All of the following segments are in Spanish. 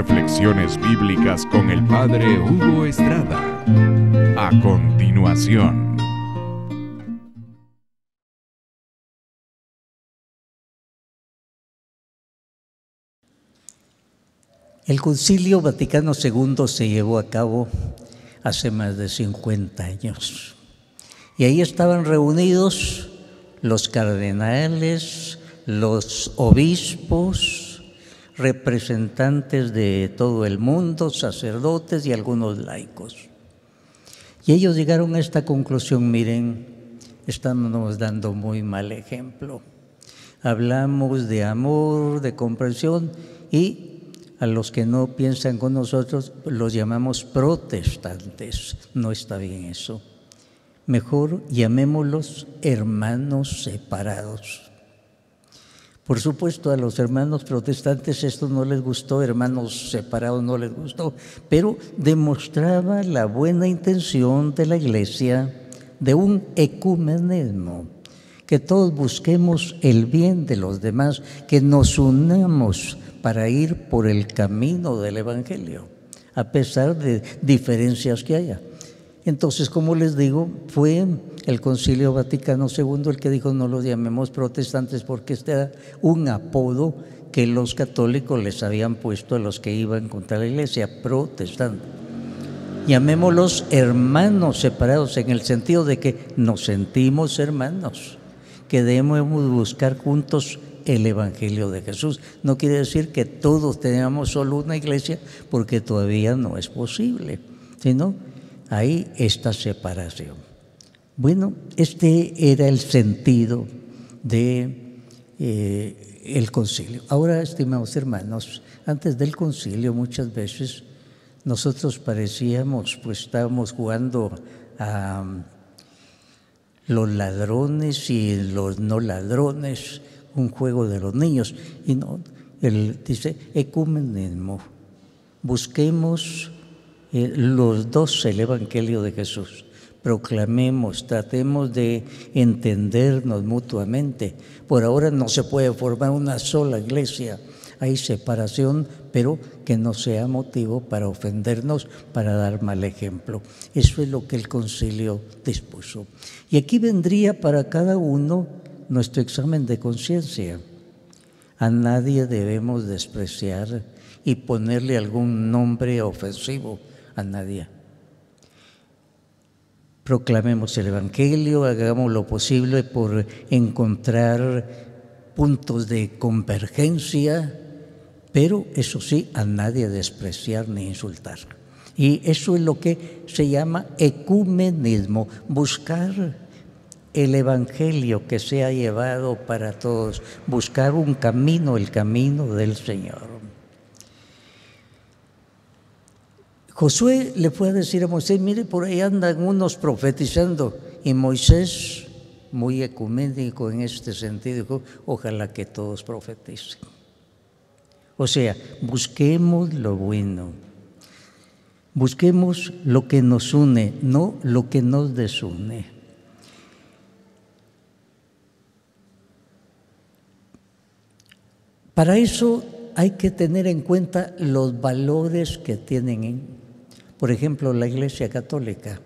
Reflexiones bíblicas con el Padre Hugo Estrada. A continuación. El Concilio Vaticano II se llevó a cabo hace más de 50 años. Y ahí estaban reunidos los cardenales, los obispos, representantes de todo el mundo, sacerdotes y algunos laicos. Y ellos llegaron a esta conclusión, miren, estamos dando muy mal ejemplo. Hablamos de amor, de comprensión y a los que no piensan con nosotros los llamamos protestantes. No está bien eso. Mejor llamémoslos hermanos separados. Por supuesto, a los hermanos protestantes esto no les gustó, hermanos separados no les gustó, pero demostraba la buena intención de la iglesia de un ecumenismo, que todos busquemos el bien de los demás, que nos unamos para ir por el camino del Evangelio, a pesar de diferencias que haya. Entonces, como les digo, fue el Concilio Vaticano II el que dijo no los llamemos protestantes porque este era un apodo que los católicos les habían puesto a los que iban contra la iglesia, protestantes Llamémoslos hermanos separados en el sentido de que nos sentimos hermanos, que debemos buscar juntos el Evangelio de Jesús. No quiere decir que todos tengamos solo una iglesia porque todavía no es posible, sino ahí esta separación. Bueno, este era el sentido de eh, el concilio. Ahora, estimados hermanos, antes del concilio muchas veces nosotros parecíamos, pues estábamos jugando a um, los ladrones y los no ladrones, un juego de los niños. Y no, él dice, ecumenismo, busquemos eh, los dos el Evangelio de Jesús. Proclamemos, tratemos de entendernos mutuamente. Por ahora no se puede formar una sola iglesia. Hay separación, pero que no sea motivo para ofendernos, para dar mal ejemplo. Eso es lo que el concilio dispuso. Y aquí vendría para cada uno nuestro examen de conciencia. A nadie debemos despreciar y ponerle algún nombre ofensivo a nadie. Proclamemos el Evangelio, hagamos lo posible por encontrar puntos de convergencia, pero eso sí, a nadie despreciar ni insultar. Y eso es lo que se llama ecumenismo, buscar el Evangelio que se ha llevado para todos, buscar un camino, el camino del Señor. Josué le fue a decir a Moisés, mire, por ahí andan unos profetizando. Y Moisés, muy ecuménico en este sentido, dijo, ojalá que todos profeticen. O sea, busquemos lo bueno, busquemos lo que nos une, no lo que nos desune. Para eso hay que tener en cuenta los valores que tienen en por ejemplo, la Iglesia Católica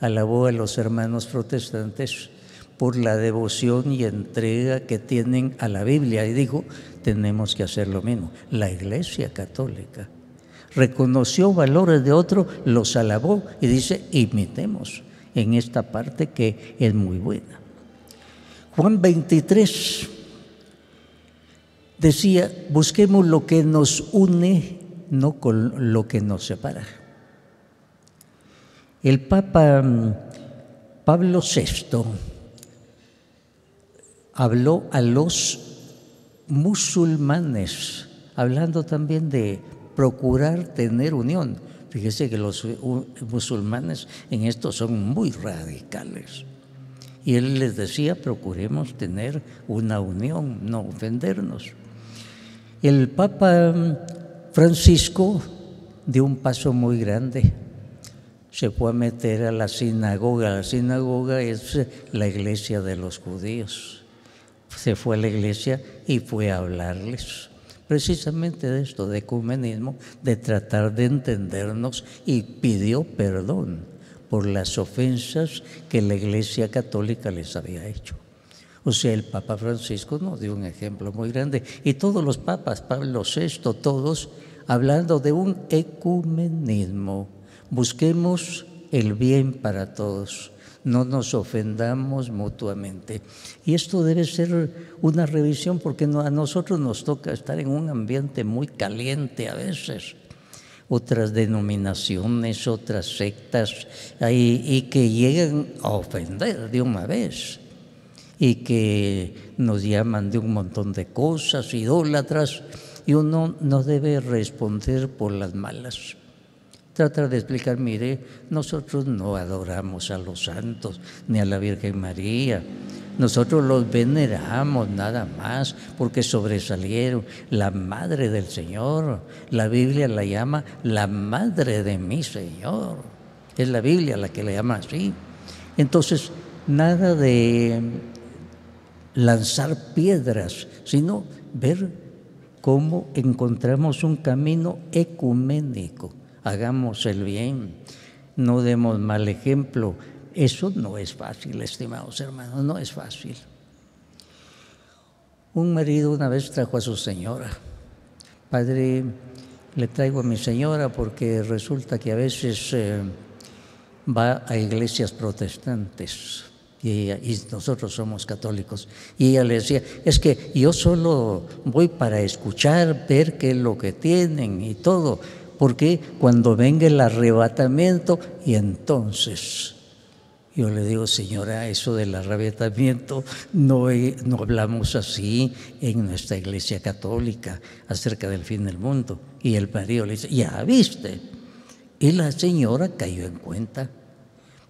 alabó a los hermanos protestantes por la devoción y entrega que tienen a la Biblia y dijo, tenemos que hacer lo mismo. La Iglesia Católica reconoció valores de otro, los alabó y dice, imitemos en esta parte que es muy buena. Juan 23 decía, busquemos lo que nos une, no con lo que nos separa. El Papa mm, Pablo VI habló a los musulmanes, hablando también de procurar tener unión. Fíjese que los eh, musulmanes en esto son muy radicales. Y él les decía, procuremos tener una unión, no ofendernos. El Papa mm, Francisco dio un paso muy grande se fue a meter a la sinagoga. La sinagoga es eh, la iglesia de los judíos. Se fue a la iglesia y fue a hablarles precisamente de esto, de ecumenismo, de tratar de entendernos y pidió perdón por las ofensas que la Iglesia Católica les había hecho. O sea, el Papa Francisco nos dio un ejemplo muy grande. Y todos los papas, Pablo VI, todos, hablando de un ecumenismo Busquemos el bien para todos, no nos ofendamos mutuamente. Y esto debe ser una revisión porque a nosotros nos toca estar en un ambiente muy caliente a veces. Otras denominaciones, otras sectas, y, y que llegan a ofender de una vez y que nos llaman de un montón de cosas, idólatras, y uno no debe responder por las malas trata de explicar, mire, nosotros no adoramos a los santos ni a la Virgen María. Nosotros los veneramos nada más porque sobresalieron. La madre del Señor, la Biblia la llama la madre de mi Señor. Es la Biblia la que la llama así. Entonces, nada de lanzar piedras, sino ver cómo encontramos un camino ecuménico hagamos el bien, no demos mal ejemplo. Eso no es fácil, estimados hermanos, no es fácil. Un marido una vez trajo a su señora, padre, le traigo a mi señora porque resulta que a veces eh, va a iglesias protestantes y, y nosotros somos católicos. Y ella le decía, es que yo solo voy para escuchar, ver qué es lo que tienen y todo, porque cuando venga el arrebatamiento y entonces yo le digo, señora, eso del arrebatamiento no, no hablamos así en nuestra iglesia católica acerca del fin del mundo. Y el marido le dice, ya viste. Y la señora cayó en cuenta.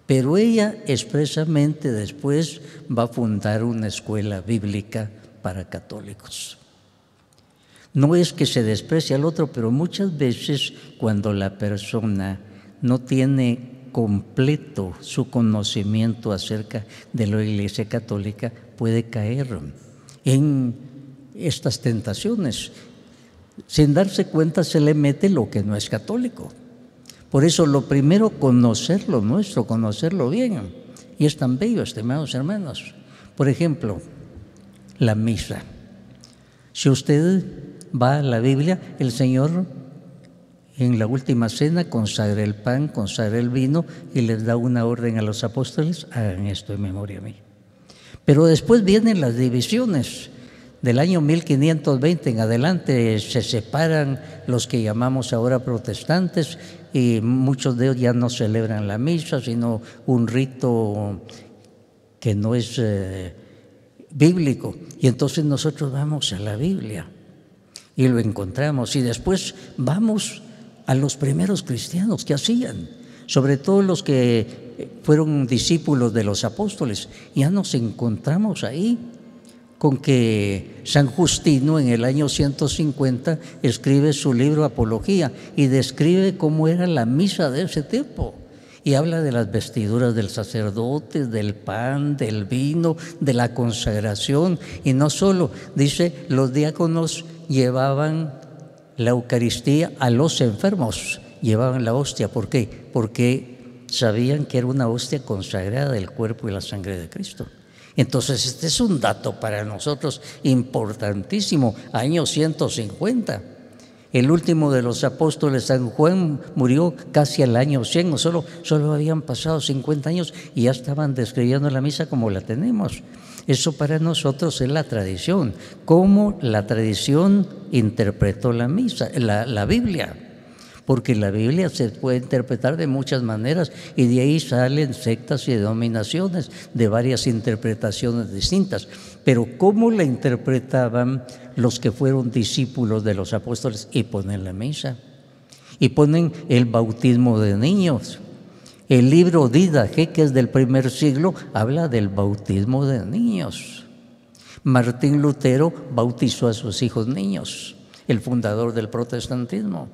Pero ella expresamente después va a fundar una escuela bíblica para católicos. No es que se desprecie al otro, pero muchas veces cuando la persona no tiene completo su conocimiento acerca de la Iglesia Católica, puede caer en estas tentaciones. Sin darse cuenta se le mete lo que no es católico. Por eso lo primero, conocerlo nuestro, conocerlo bien. Y es tan bello, estimados hermanos. Por ejemplo, la misa. Si usted va a la Biblia, el Señor en la última cena consagra el pan, consagra el vino y les da una orden a los apóstoles, hagan esto en memoria a mí. Pero después vienen las divisiones. Del año 1520 en adelante se separan los que llamamos ahora protestantes y muchos de ellos ya no celebran la misa, sino un rito que no es eh, bíblico. Y entonces nosotros vamos a la Biblia y lo encontramos. Y después vamos a los primeros cristianos que hacían, sobre todo los que eh, fueron discípulos de los apóstoles. Ya nos encontramos ahí con que San Justino en el año 150 escribe su libro Apología y describe cómo era la misa de ese tiempo. Y habla de las vestiduras del sacerdote, del pan, del vino, de la consagración. Y no solo, dice, los diáconos llevaban la Eucaristía a los enfermos, llevaban la hostia. ¿Por qué? Porque sabían que era una hostia consagrada del cuerpo y la sangre de Cristo. Entonces, este es un dato para nosotros importantísimo, año 150. El último de los apóstoles, San Juan, murió casi al año 100, solo, solo habían pasado 50 años y ya estaban describiendo la misa como la tenemos. Eso para nosotros es la tradición, cómo la tradición interpretó la misa, la, Biblia, porque la Biblia se puede interpretar de muchas maneras y de ahí salen sectas y denominaciones de varias interpretaciones distintas. Pero cómo la interpretaban los que fueron discípulos de los apóstoles y ponen la misa y ponen el bautismo de niños el libro Dida, eh, que es del primer siglo, habla del bautismo de niños. Martín Lutero bautizó a sus hijos niños, el fundador del protestantismo.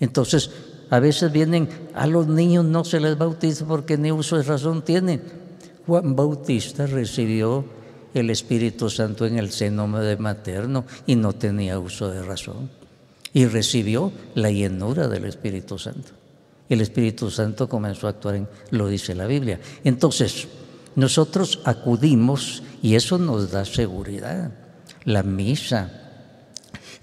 Entonces, a veces vienen, a los niños no se les bautiza porque ni uso de razón tienen. Juan Bautista recibió el Espíritu Santo en el seno de materno y no tenía uso de razón. Y recibió la llenura del Espíritu Santo el Espíritu Santo comenzó a actuar en, lo dice la Biblia. Entonces, nosotros acudimos y eso nos da seguridad. La misa,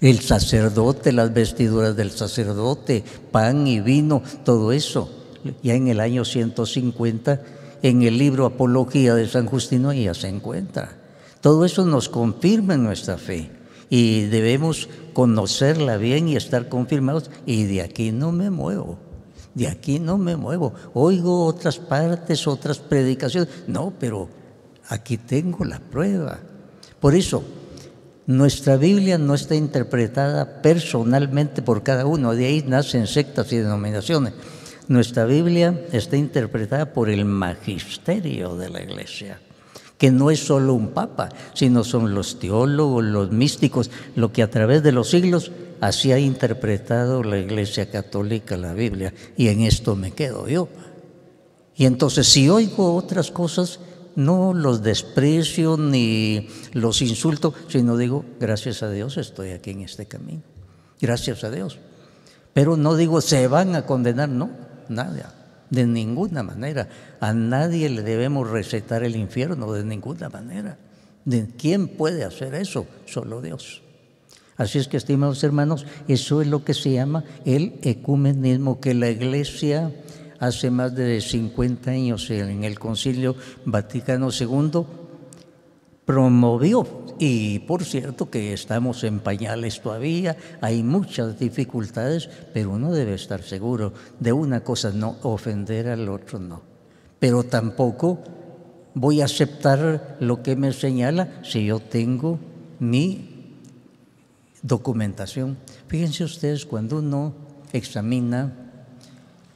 el sacerdote, las vestiduras del sacerdote, pan y vino, todo eso. Ya en el año 150, en el libro Apología de San Justino, ya se encuentra. Todo eso nos confirma en nuestra fe y debemos conocerla bien y estar confirmados y de aquí no me muevo de aquí no me muevo. Oigo otras partes, otras predicaciones. No, pero aquí tengo la prueba. Por eso, nuestra Biblia no está interpretada personalmente por cada uno. De ahí nacen sectas y denominaciones. Nuestra Biblia está interpretada por el magisterio de la iglesia que no es solo un papa, sino son los teólogos, los místicos, lo que a través de los siglos así ha interpretado la Iglesia Católica la Biblia, y en esto me quedo yo. Y entonces si oigo otras cosas, no los desprecio ni los insulto, sino digo, gracias a Dios estoy aquí en este camino, gracias a Dios. Pero no digo, se van a condenar, no, nada de ninguna manera. A nadie le debemos recetar el infierno, de ninguna manera. ¿De ¿Quién puede hacer eso? Solo Dios. Así es que, estimados hermanos, eso es lo que se llama el ecumenismo, que la Iglesia hace más de 50 años en el Concilio Vaticano II promovió. Y por cierto que estamos en pañales todavía, hay muchas dificultades, pero uno debe estar seguro de una cosa, no ofender al otro, no. Pero tampoco voy a aceptar lo que me señala si yo tengo mi documentación. Fíjense ustedes, cuando uno examina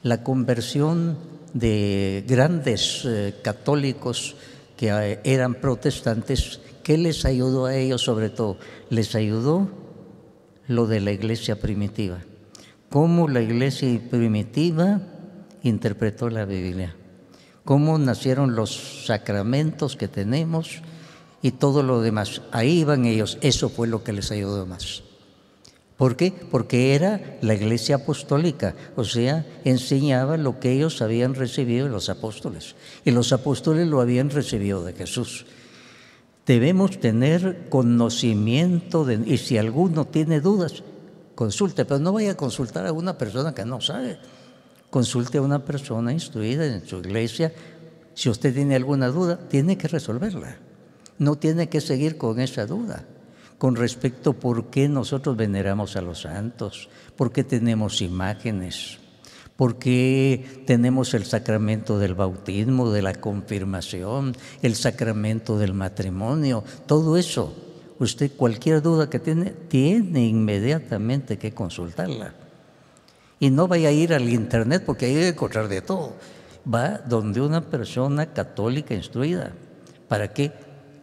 la conversión de grandes eh, católicos, que eh, eran protestantes, ¿qué les ayudó a ellos sobre todo? Les ayudó lo de la iglesia primitiva. Cómo la iglesia primitiva interpretó la Biblia. Cómo nacieron los sacramentos que tenemos y todo lo demás. Ahí iban ellos. Eso fue lo que les ayudó más. ¿Por qué? Porque era la iglesia apostólica, o sea, enseñaba lo que ellos habían recibido de los apóstoles, y los apóstoles lo habían recibido de Jesús. Debemos tener conocimiento, y si alguno tiene dudas, consulte, pero no vaya a consultar a una persona que no sabe, consulte a una persona instruida en su iglesia. Si usted tiene alguna duda, tiene que resolverla, no tiene que seguir con esa duda con respecto a por qué nosotros veneramos a los santos, por qué tenemos imágenes, por qué tenemos el sacramento del bautismo, de la confirmación, el sacramento del matrimonio, todo eso. Usted cualquier duda que tiene, tiene inmediatamente que consultarla. Y no vaya a ir al internet porque ahí hay que encontrar de todo. Va donde una persona católica instruida. ¿Para qué?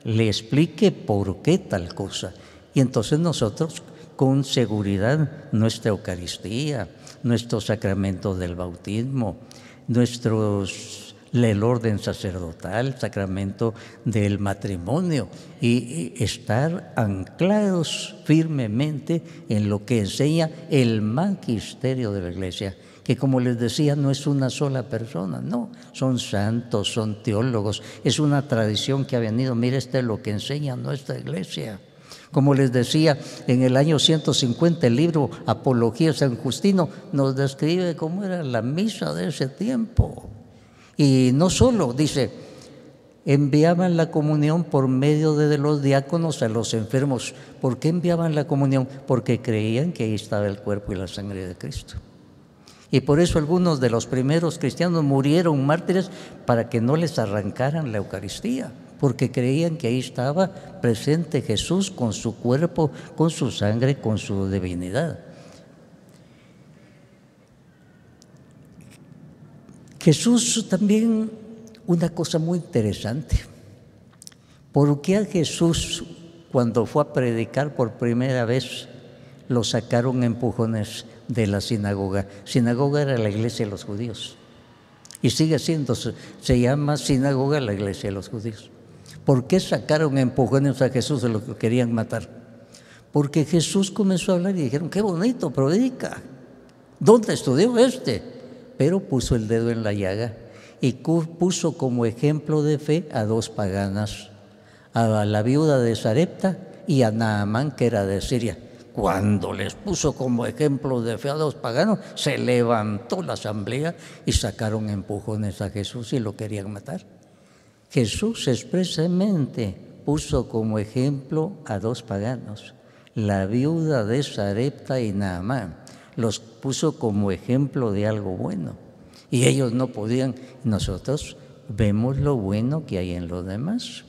le explique por qué tal cosa. Y entonces nosotros con seguridad nuestra Eucaristía, nuestro sacramento del bautismo, nuestros el orden sacerdotal, sacramento del matrimonio y estar anclados firmemente en lo que enseña el magisterio de la Iglesia que como les decía no es una sola persona, no, son santos, son teólogos, es una tradición que ha venido, mire, este es lo que enseña nuestra iglesia. Como les decía, en el año 150 el libro Apología San Justino nos describe cómo era la misa de ese tiempo. Y no solo, dice, enviaban la comunión por medio de los diáconos a los enfermos. ¿Por qué enviaban la comunión? Porque creían que ahí estaba el cuerpo y la sangre de Cristo. Y por eso algunos de los primeros cristianos murieron mártires para que no les arrancaran la Eucaristía, porque creían que ahí estaba presente Jesús con su cuerpo, con su sangre, con su divinidad. Jesús también, una cosa muy interesante, porque a Jesús cuando fue a predicar por primera vez lo sacaron empujones de la sinagoga. Sinagoga era la iglesia de los judíos. Y sigue siendo, se llama sinagoga la iglesia de los judíos. ¿Por qué sacaron empujones a Jesús de lo que querían matar? Porque Jesús comenzó a hablar y dijeron, qué bonito, predica. ¿Dónde estudió este? Pero puso el dedo en la llaga y puso como ejemplo de fe a dos paganas, a la viuda de Sarepta y a Naamán, que era de Siria cuando les puso como ejemplo de fe a los paganos, se levantó la asamblea y sacaron empujones a Jesús y lo querían matar. Jesús expresamente puso como ejemplo a dos paganos, la viuda de Sarepta y Naamán. Los puso como ejemplo de algo bueno. Y ellos no podían, nosotros vemos lo bueno que hay en los demás.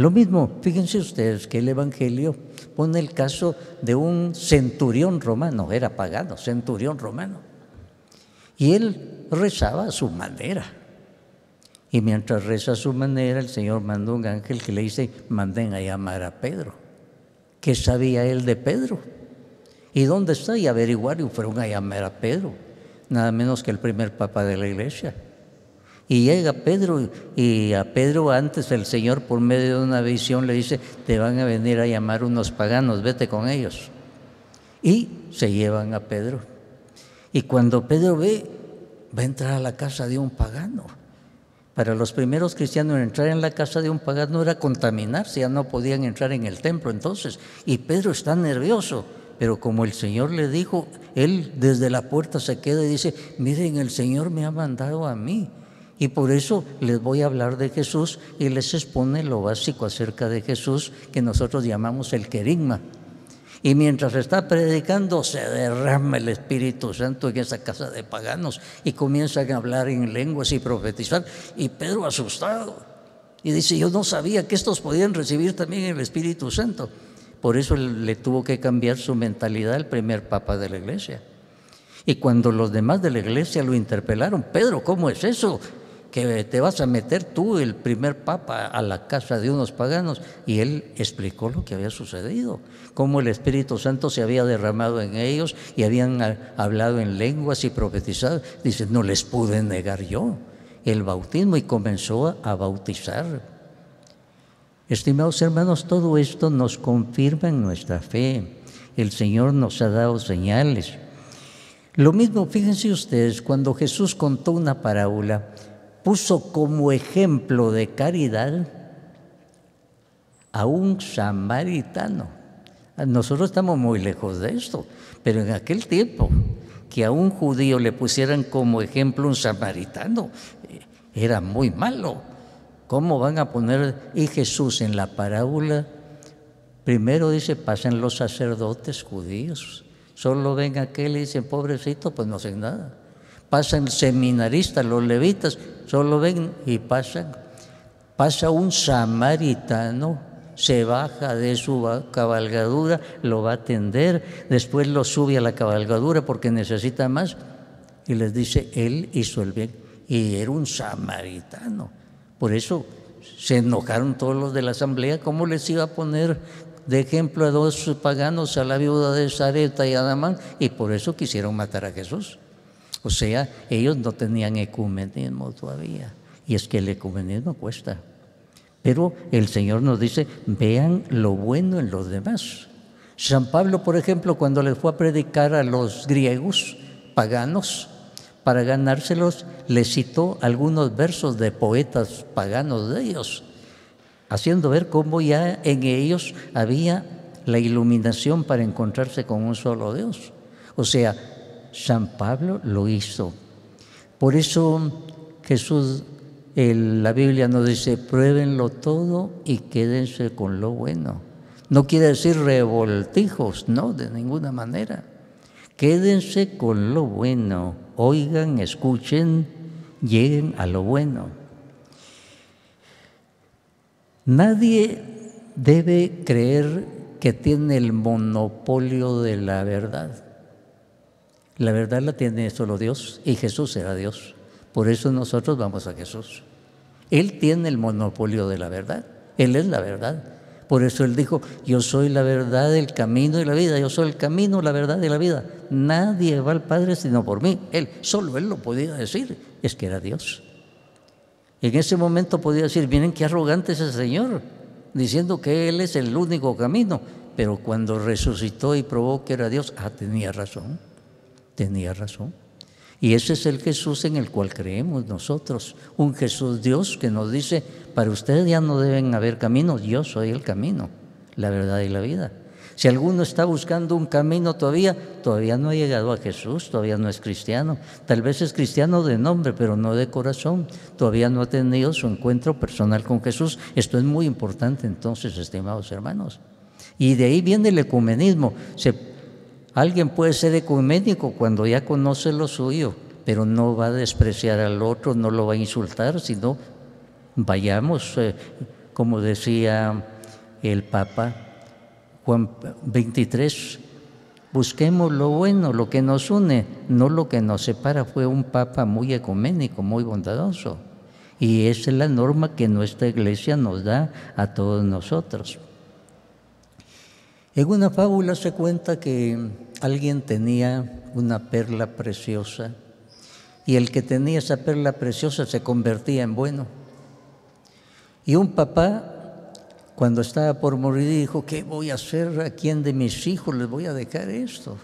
Lo mismo, fíjense ustedes que el Evangelio pone el caso de un centurión romano, era pagano, centurión romano. Y él rezaba a su manera. Y mientras reza a su manera, el Señor mandó un ángel que le dice, manden a llamar a Pedro. ¿Qué sabía él de Pedro? ¿Y dónde está? Y averiguaron, fueron a llamar a Pedro, nada menos que el primer papa de la iglesia. Y llega Pedro y a Pedro antes el Señor por medio de una visión le dice, te van a venir a llamar unos paganos, vete con ellos. Y se llevan a Pedro. Y cuando Pedro ve, va a entrar a la casa de un pagano. Para los primeros cristianos entrar en la casa de un pagano era contaminarse, ya no podían entrar en el templo entonces. Y Pedro está nervioso, pero como el Señor le dijo, él desde la puerta se queda y dice, miren, el Señor me ha mandado a mí y por eso les voy a hablar de Jesús y les expone lo básico acerca de Jesús que nosotros llamamos el querigma. Y mientras está predicando, se derrama el Espíritu Santo en esa casa de paganos y comienzan a hablar en lenguas y profetizar. Y Pedro asustado. Y dice, yo no sabía que estos podían recibir también el Espíritu Santo. Por eso le tuvo que cambiar su mentalidad el primer papa de la iglesia. Y cuando los demás de la iglesia lo interpelaron, Pedro, ¿cómo es eso? que te vas a meter tú, el primer papa, a la casa de unos paganos. Y él explicó lo que había sucedido, cómo el Espíritu Santo se había derramado en ellos y habían hablado en lenguas y profetizado. Dice, no les pude negar yo el bautismo y comenzó a bautizar. Estimados hermanos, todo esto nos confirma en nuestra fe. El Señor nos ha dado señales. Lo mismo, fíjense ustedes, cuando Jesús contó una parábola, puso como ejemplo de caridad a un samaritano. Nosotros estamos muy lejos de esto, pero en aquel tiempo que a un judío le pusieran como ejemplo un samaritano eh, era muy malo. ¿Cómo van a poner? Y Jesús en la parábola, primero dice, pasan los sacerdotes judíos. Solo ven aquel y dicen, pobrecito, pues no hacen nada. Pasan seminaristas, los levitas, solo ven y pasan. Pasa un samaritano, se baja de su cabalgadura, lo va a atender, después lo sube a la cabalgadura porque necesita más y les dice, él hizo el bien. Y era un samaritano. Por eso se enojaron todos los de la asamblea, ¿cómo les iba a poner de ejemplo a dos paganos, a la viuda de Zareta y a Adamán? Y por eso quisieron matar a Jesús. O sea, ellos no tenían ecumenismo todavía. Y es que el ecumenismo cuesta. Pero el Señor nos dice, vean lo bueno en los demás. San Pablo, por ejemplo, cuando le fue a predicar a los griegos paganos, para ganárselos, le citó algunos versos de poetas paganos de ellos, haciendo ver cómo ya en ellos había la iluminación para encontrarse con un solo Dios. O sea, San Pablo lo hizo. Por eso Jesús, en la Biblia nos dice, pruébenlo todo y quédense con lo bueno. No quiere decir revoltijos, no, de ninguna manera. Quédense con lo bueno, oigan, escuchen, lleguen a lo bueno. Nadie debe creer que tiene el monopolio de la verdad. La verdad la tiene solo Dios y Jesús era Dios. Por eso nosotros vamos a Jesús. Él tiene el monopolio de la verdad. Él es la verdad. Por eso Él dijo, yo soy la verdad, el camino y la vida. Yo soy el camino, la verdad y la vida. Nadie va al Padre sino por mí. Él, solo Él lo podía decir. Es que era Dios. En ese momento podía decir, miren qué arrogante es el Señor, diciendo que Él es el único camino. Pero cuando resucitó y probó que era Dios, ah, tenía razón tenía razón. Y ese es el Jesús en el cual creemos nosotros, un Jesús Dios que nos dice, para ustedes ya no deben haber caminos, yo soy el camino, la verdad y la vida. Si alguno está buscando un camino todavía, todavía no ha llegado a Jesús, todavía no es cristiano. Tal vez es cristiano de nombre, pero no de corazón. Todavía no ha tenido su encuentro personal con Jesús. Esto es muy importante entonces, estimados hermanos. Y de ahí viene el ecumenismo. Se Alguien puede ser ecuménico cuando ya conoce lo suyo, pero no va a despreciar al otro, no lo va a insultar, sino vayamos, eh, como decía el Papa Juan 23, busquemos lo bueno, lo que nos une, no lo que nos separa. Fue un Papa muy ecuménico, muy bondadoso. Y esa es la norma que nuestra iglesia nos da a todos nosotros. En una fábula se cuenta que alguien tenía una perla preciosa y el que tenía esa perla preciosa se convertía en bueno. Y un papá, cuando estaba por morir, dijo, ¿qué voy a hacer? ¿A quién de mis hijos les voy a dejar esto?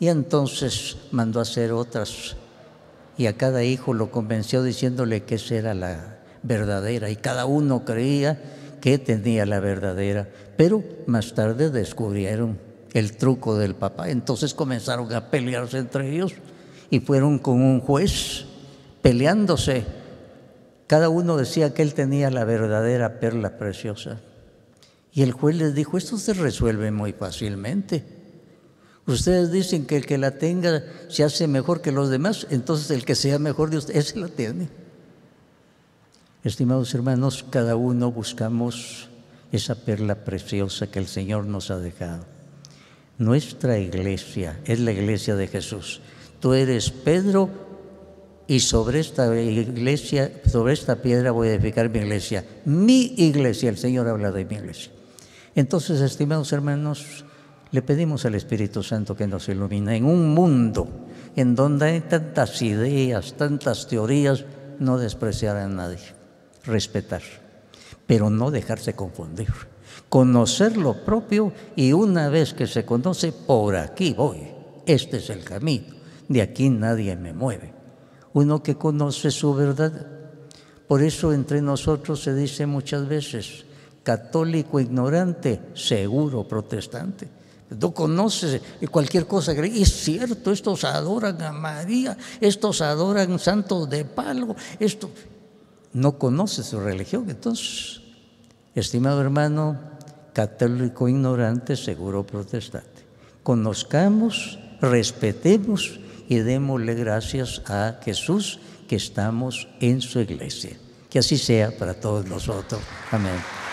Y entonces mandó a hacer otras. Y a cada hijo lo convenció diciéndole que esa era la verdadera. Y cada uno creía que tenía la verdadera, pero más tarde descubrieron el truco del papá. Entonces comenzaron a pelearse entre ellos y fueron con un juez peleándose. Cada uno decía que él tenía la verdadera perla preciosa. Y el juez les dijo, esto se resuelve muy fácilmente. Ustedes dicen que el que la tenga se hace mejor que los demás, entonces el que sea mejor de ustedes, ese la tiene. Estimados hermanos, cada uno buscamos esa perla preciosa que el Señor nos ha dejado. Nuestra iglesia es la iglesia de Jesús. Tú eres Pedro y sobre esta iglesia, sobre esta piedra voy a edificar mi iglesia. Mi iglesia, el Señor habla de mi iglesia. Entonces, estimados hermanos, le pedimos al Espíritu Santo que nos ilumine en un mundo en donde hay tantas ideas, tantas teorías, no despreciar a nadie respetar, pero no dejarse confundir. Conocer lo propio y una vez que se conoce, por aquí voy, este es el camino, de aquí nadie me mueve. Uno que conoce su verdad, por eso entre nosotros se dice muchas veces, católico ignorante, seguro protestante. Tú conoces cualquier cosa. Es cierto, estos adoran a María, estos adoran santos de palo, esto, no conoce su religión. Entonces, estimado hermano, católico ignorante, seguro protestante, conozcamos, respetemos y démosle gracias a Jesús que estamos en su iglesia. Que así sea para todos nosotros. Amén.